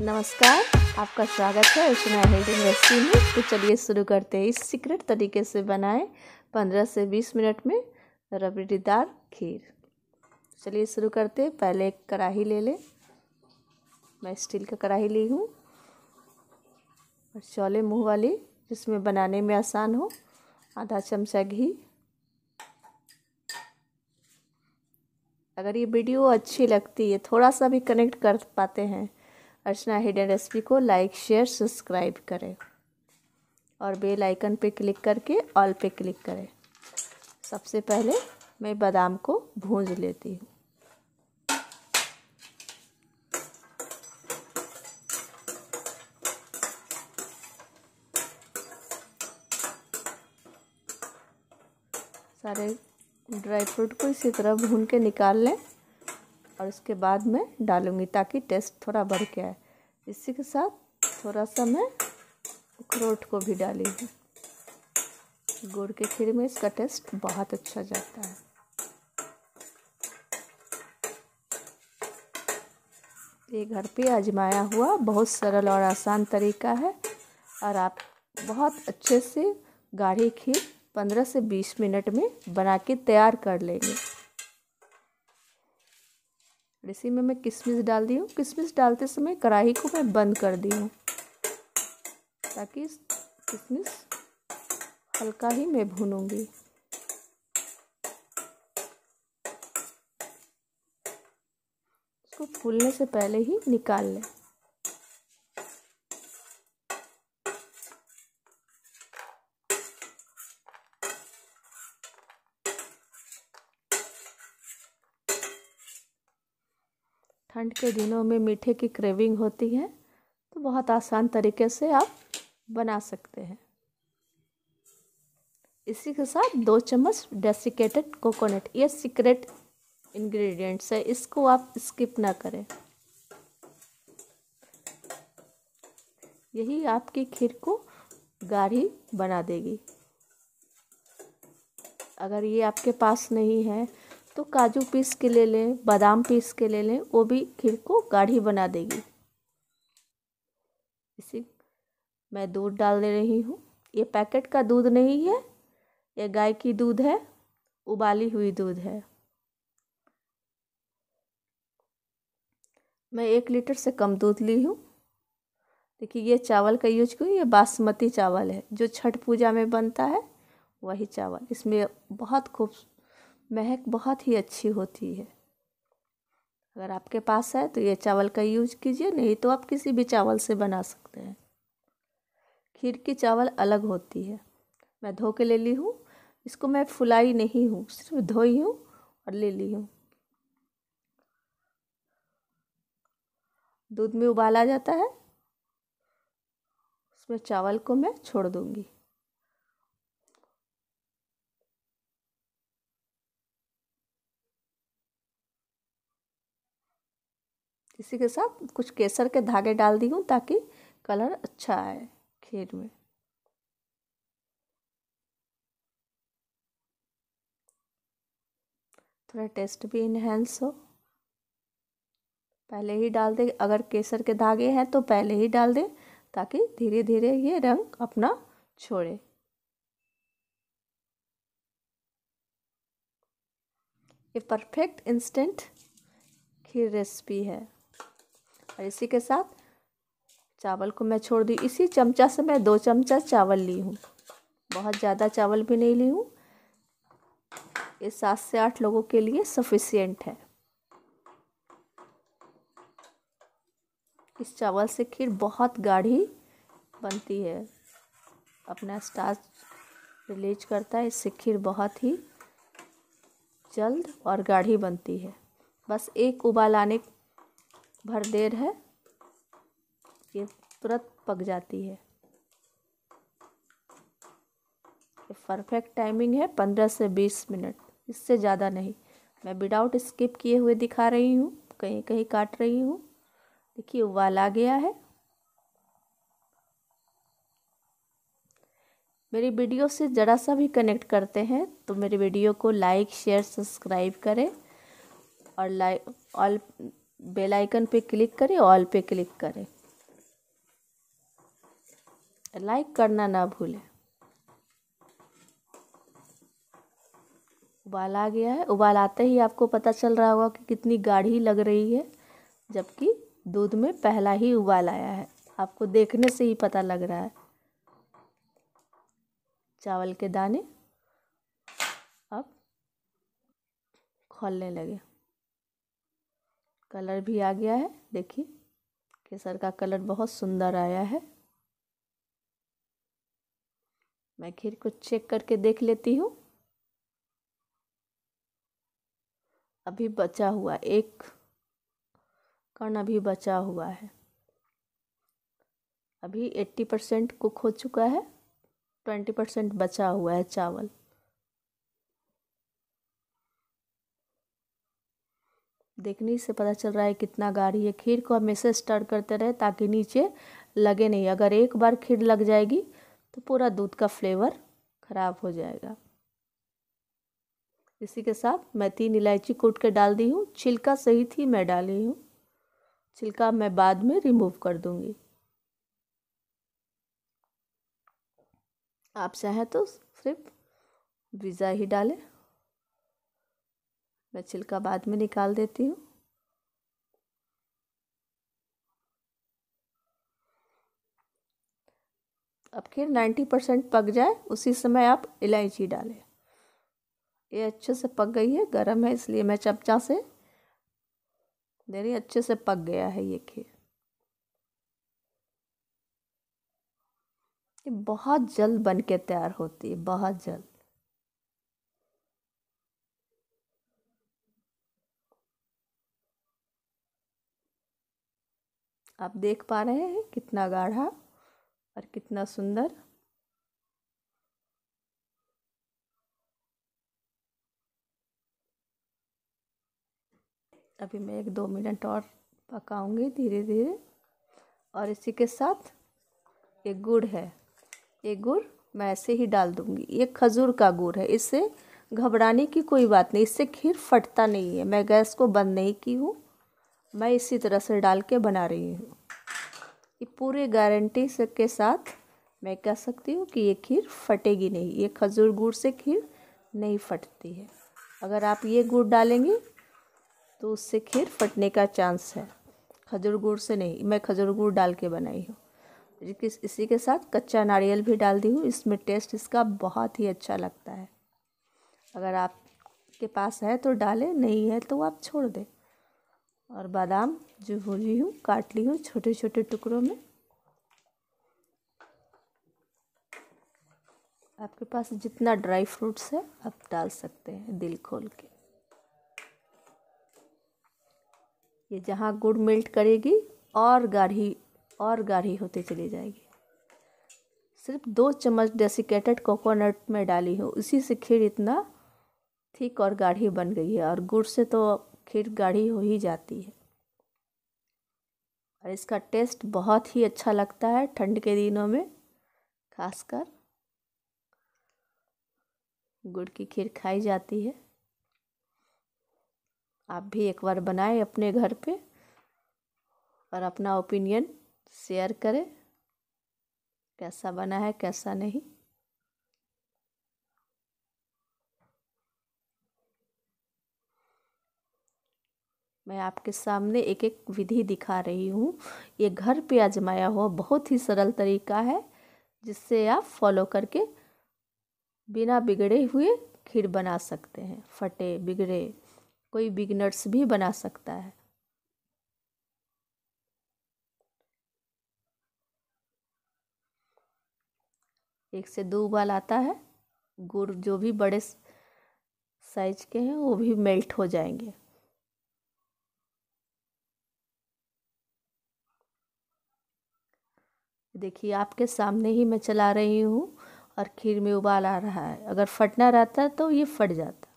नमस्कार आपका स्वागत है उष्मा हेल्थ रेसिपी में तो चलिए शुरू करते हैं इस सीक्रेट तरीके से बनाएं पंद्रह से बीस मिनट में रबड़ीदार खीर चलिए शुरू करते हैं पहले एक कढ़ाही ले लें मैं स्टील का कढ़ाही ली हूँ और चौले मुँह वाली जिसमें बनाने में आसान हो आधा चमचा घी अगर ये वीडियो अच्छी लगती है थोड़ा सा भी कनेक्ट कर पाते हैं अर्चना हिडन रेसिपी को लाइक शेयर सब्सक्राइब करें और बेल आइकन पे क्लिक करके ऑल पे क्लिक करें सबसे पहले मैं बादाम को भूंज लेती हूँ सारे ड्राई फ्रूट को इसी तरह भून के निकाल लें और इसके बाद मैं डालूँगी ताकि टेस्ट थोड़ा बढ़ के आए इसी के साथ थोड़ा सा मैं अखरोट को भी डाली हूँ गुड़ के खीर में इसका टेस्ट बहुत अच्छा जाता है ये घर पे आजमाया हुआ बहुत सरल और आसान तरीका है और आप बहुत अच्छे से गाढ़ी खीर 15 से 20 मिनट में बना के तैयार कर लेंगे इसी में मैं किशमिश डाल दी हूँ किशमिश डालते समय कढ़ाई को मैं बंद कर दी हूँ ताकि किशमिश हल्का ही मैं भूनूंगी इसको फूलने से पहले ही निकाल लें ठंड के दिनों में मीठे की क्रेविंग होती है तो बहुत आसान तरीके से आप बना सकते हैं इसी के साथ दो चम्मच डेसिकेटेड कोकोनट ये सीक्रेट इंग्रेडिएंट्स है इसको आप स्किप ना करें यही आपकी खीर को गाढ़ी बना देगी अगर ये आपके पास नहीं है तो काजू पीस के ले लें बादाम पीस के ले लें वो भी खीर को गाढ़ी बना देगी इसी मैं दूध डाल दे रही हूँ ये पैकेट का दूध नहीं है ये गाय की दूध है उबाली हुई दूध है मैं एक लीटर से कम दूध ली हूँ देखिए ये चावल का यूज क्यों ये बासमती चावल है जो छठ पूजा में बनता है वही चावल इसमें बहुत खूब महक बहुत ही अच्छी होती है अगर आपके पास है तो ये चावल का यूज कीजिए नहीं तो आप किसी भी चावल से बना सकते हैं खीर की चावल अलग होती है मैं धो के ले ली हूँ इसको मैं फुलाई नहीं हूँ सिर्फ धोई हूँ और ले ली हूँ दूध में उबाला जाता है उसमें चावल को मैं छोड़ दूँगी इसी के साथ कुछ केसर के धागे डाल दी हूँ ताकि कलर अच्छा आए खीर में थोड़ा टेस्ट भी इन्हेंस हो पहले ही डाल दें अगर केसर के धागे हैं तो पहले ही डाल दें ताकि धीरे धीरे ये रंग अपना छोड़े ये परफेक्ट इंस्टेंट खीर रेसिपी है और इसी के साथ चावल को मैं छोड़ दी इसी चमचा से मैं दो चमचा चावल ली हूँ बहुत ज़्यादा चावल भी नहीं ली हूँ ये सात से आठ लोगों के लिए सफिशियंट है इस चावल से खीर बहुत गाढ़ी बनती है अपना स्टार्च रिलीज करता है इससे खीर बहुत ही जल्द और गाढ़ी बनती है बस एक उबाल आने भर देर है ये तुरंत पक जाती है ये परफेक्ट टाइमिंग है पंद्रह से बीस मिनट इससे ज़्यादा नहीं मैं विदाउट स्किप किए हुए दिखा रही हूँ कहीं कहीं काट रही हूँ देखिए उबाल आ गया है मेरी वीडियो से ज़रा सा भी कनेक्ट करते हैं तो मेरी वीडियो को लाइक शेयर सब्सक्राइब करें और लाइक ऑल बेल आइकन पे क्लिक करें ऑल पे क्लिक करें लाइक करना ना भूलें उबाल आ गया है उबाल आते ही आपको पता चल रहा होगा कि कितनी गाढ़ी लग रही है जबकि दूध में पहला ही उबाल आया है आपको देखने से ही पता लग रहा है चावल के दाने अब खोलने लगे कलर भी आ गया है देखिए केसर का कलर बहुत सुंदर आया है मैं खीर को चेक करके देख लेती हूँ अभी बचा हुआ एक कण अभी बचा हुआ है अभी एट्टी परसेंट कुक हो चुका है ट्वेंटी परसेंट बचा हुआ है चावल देखने से पता चल रहा है कितना गाढ़ी है खीर को हमेशा स्टर करते रहे ताकि नीचे लगे नहीं अगर एक बार खीर लग जाएगी तो पूरा दूध का फ्लेवर ख़राब हो जाएगा इसी के साथ मैं तीन इलायची कूट के डाल दी हूँ छिलका सही थी मैं डाली हूँ छिलका मैं बाद में रिमूव कर दूँगी आप चाहें तो सिर्फ वीज़ा ही डालें मैं छिलका बाद में निकाल देती हूँ अब खीर नाइन्टी परसेंट पक जाए उसी समय आप इलायची डालें ये अच्छे से पक गई है गर्म है इसलिए मैं चमचा से रही अच्छे से पक गया है ये खीर ये बहुत जल्द बन के तैयार होती है बहुत जल्द आप देख पा रहे हैं कितना गाढ़ा और कितना सुंदर अभी मैं एक दो मिनट और पकाऊंगी धीरे धीरे और इसी के साथ एक गुड़ है ये गुड़ मैं ऐसे ही डाल दूंगी ये खजूर का गुड़ है इससे घबराने की कोई बात नहीं इससे खीर फटता नहीं है मैं गैस को बंद नहीं की हूँ मैं इसी तरह से डाल के बना रही हूँ ये पूरे गारंटी से के साथ मैं कह सकती हूँ कि ये खीर फटेगी नहीं ये खजूर गुड़ से खीर नहीं फटती है अगर आप ये गुड़ डालेंगे तो उससे खीर फटने का चांस है खजूर गुड़ से नहीं मैं खजूर गुड़ डाल के बनाई हूँ इसी के साथ कच्चा नारियल भी डाल दी हूँ इसमें टेस्ट इसका बहुत ही अच्छा लगता है अगर आपके पास है तो डालें नहीं है तो आप छोड़ दें और बादाम जो भून रही हूँ काट ली हूँ छोटे छोटे टुकड़ों में आपके पास जितना ड्राई फ्रूट्स है आप डाल सकते हैं दिल खोल के ये जहाँ गुड़ मेल्ट करेगी और गाढ़ी और गाढ़ी होती चली जाएगी सिर्फ दो चम्मच डेसिकेटेड कोकोनट में डाली हूँ उसी से खीर इतना थिक और गाढ़ी बन गई है और गुड़ से तो खीर गाढ़ी हो ही जाती है और इसका टेस्ट बहुत ही अच्छा लगता है ठंड के दिनों में खासकर गुड़ की खीर खाई जाती है आप भी एक बार बनाएं अपने घर पे और अपना ओपिनियन शेयर करें कैसा बना है कैसा नहीं मैं आपके सामने एक एक विधि दिखा रही हूँ ये घर पे आजमाया हुआ बहुत ही सरल तरीका है जिससे आप फॉलो करके बिना बिगड़े हुए खीर बना सकते हैं फटे बिगड़े कोई बिगनर्स भी बना सकता है एक से दो उबाल आता है गुड़ जो भी बड़े साइज के हैं वो भी मेल्ट हो जाएंगे देखिए आपके सामने ही मैं चला रही हूँ और खीर में उबाल आ रहा है अगर फटना रहता तो ये फट जाता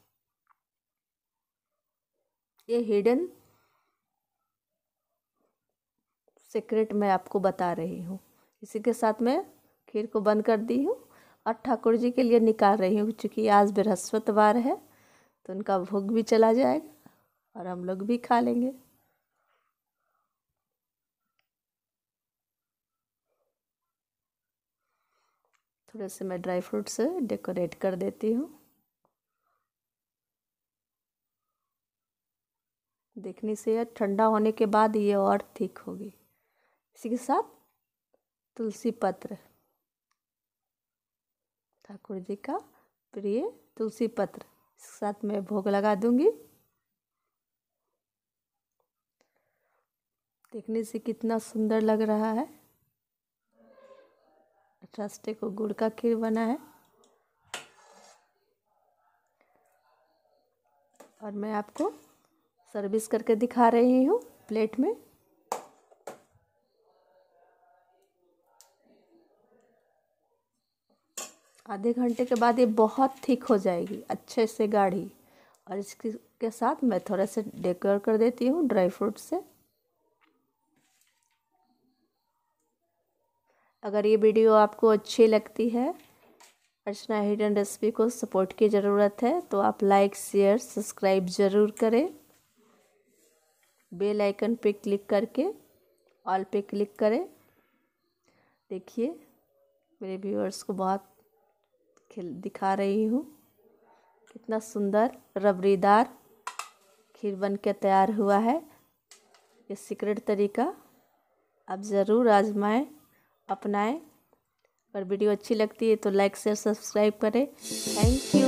ये हिडन सीक्रेट मैं आपको बता रही हूँ इसी के साथ मैं खीर को बंद कर दी हूँ और ठाकुर जी के लिए निकाल रही हूँ चूँकि आज बृहस्पतिवार है तो उनका भोग भी चला जाएगा और हम लोग भी खा लेंगे थोड़े से मैं ड्राई फ्रूट से डेकोरेट कर देती हूँ देखने से यह ठंडा होने के बाद ये और ठीक होगी इसी के साथ तुलसी पत्र ठाकुर जी का प्रिय तुलसी पत्र इसके साथ मैं भोग लगा दूंगी देखने से कितना सुंदर लग रहा है रास्ते को गुड़ का खीर बना है और मैं आपको सर्विस करके दिखा रही हूँ प्लेट में आधे घंटे के बाद ये बहुत ठीक हो जाएगी अच्छे से गाढ़ी और इसके साथ मैं थोड़ा सा डेकोर कर देती हूँ ड्राई फ्रूट से अगर ये वीडियो आपको अच्छी लगती है अर्चना हिडन रेसिपी को सपोर्ट की ज़रूरत है तो आप लाइक शेयर सब्सक्राइब ज़रूर करें बेल आइकन पे क्लिक करके ऑल पे क्लिक करें देखिए मेरे व्यूअर्स को बहुत खिल दिखा रही हूँ कितना सुंदर रबरीदार खीर बन के तैयार हुआ है ये सीक्रेट तरीका आप ज़रूर आजमाएं अपनाएं और वीडियो अच्छी लगती है तो लाइक शेयर सब्सक्राइब करें थैंक यू